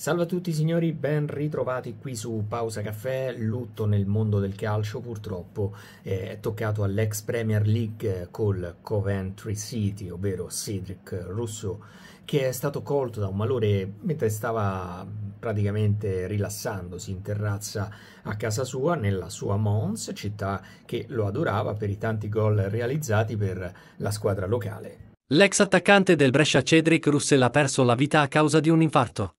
Salve a tutti signori, ben ritrovati qui su Pausa Caffè, lutto nel mondo del calcio purtroppo eh, è toccato all'ex Premier League eh, col Coventry City, ovvero Cedric Russo, che è stato colto da un malore mentre stava praticamente rilassandosi in terrazza a casa sua, nella sua Mons, città che lo adorava per i tanti gol realizzati per la squadra locale. L'ex attaccante del Brescia Cedric Russell ha perso la vita a causa di un infarto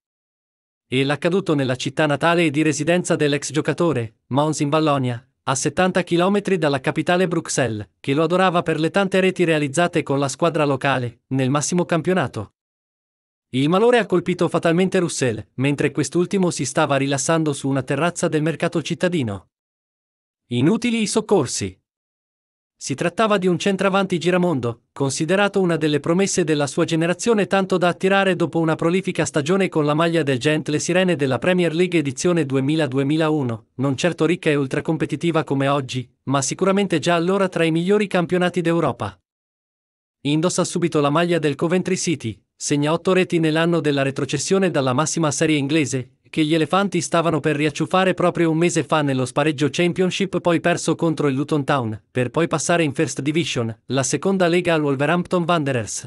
e l'accaduto nella città natale e di residenza dell'ex giocatore, Mons in Vallonia, a 70 km dalla capitale Bruxelles, che lo adorava per le tante reti realizzate con la squadra locale, nel massimo campionato. Il malore ha colpito fatalmente Russell, mentre quest'ultimo si stava rilassando su una terrazza del mercato cittadino. Inutili i soccorsi. Si trattava di un centravanti giramondo, considerato una delle promesse della sua generazione tanto da attirare dopo una prolifica stagione con la maglia del Gent le sirene della Premier League edizione 2000-2001, non certo ricca e ultracompetitiva come oggi, ma sicuramente già allora tra i migliori campionati d'Europa. Indossa subito la maglia del Coventry City, segna otto reti nell'anno della retrocessione dalla massima serie inglese, che gli elefanti stavano per riacciuffare proprio un mese fa nello spareggio Championship poi perso contro il Luton Town, per poi passare in First Division, la seconda lega al Wolverhampton Wanderers.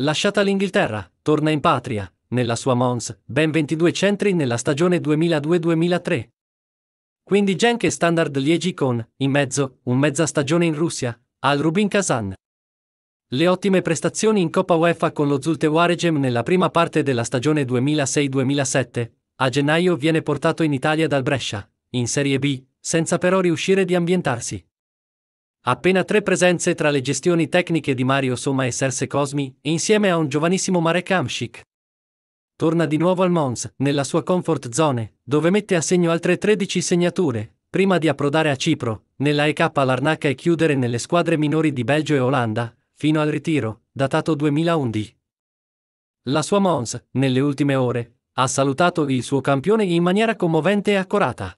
Lasciata l'Inghilterra, torna in patria, nella sua Mons, ben 22 centri nella stagione 2002-2003. Quindi Genk e standard Liegi con, in mezzo, un mezza stagione in Russia, al Rubin Kazan. Le ottime prestazioni in Coppa UEFA con lo Zulte Waregem nella prima parte della stagione 2006-2007, a gennaio viene portato in Italia dal Brescia, in Serie B, senza però riuscire di ambientarsi. Appena tre presenze tra le gestioni tecniche di Mario Soma e Serse Cosmi, insieme a un giovanissimo Marek Amschik. Torna di nuovo al Mons, nella sua comfort zone, dove mette a segno altre 13 segnature, prima di approdare a Cipro, nella EK all'Arnaca e chiudere nelle squadre minori di Belgio e Olanda, fino al ritiro, datato 2011. La sua Mons, nelle ultime ore, ha salutato il suo campione in maniera commovente e accorata.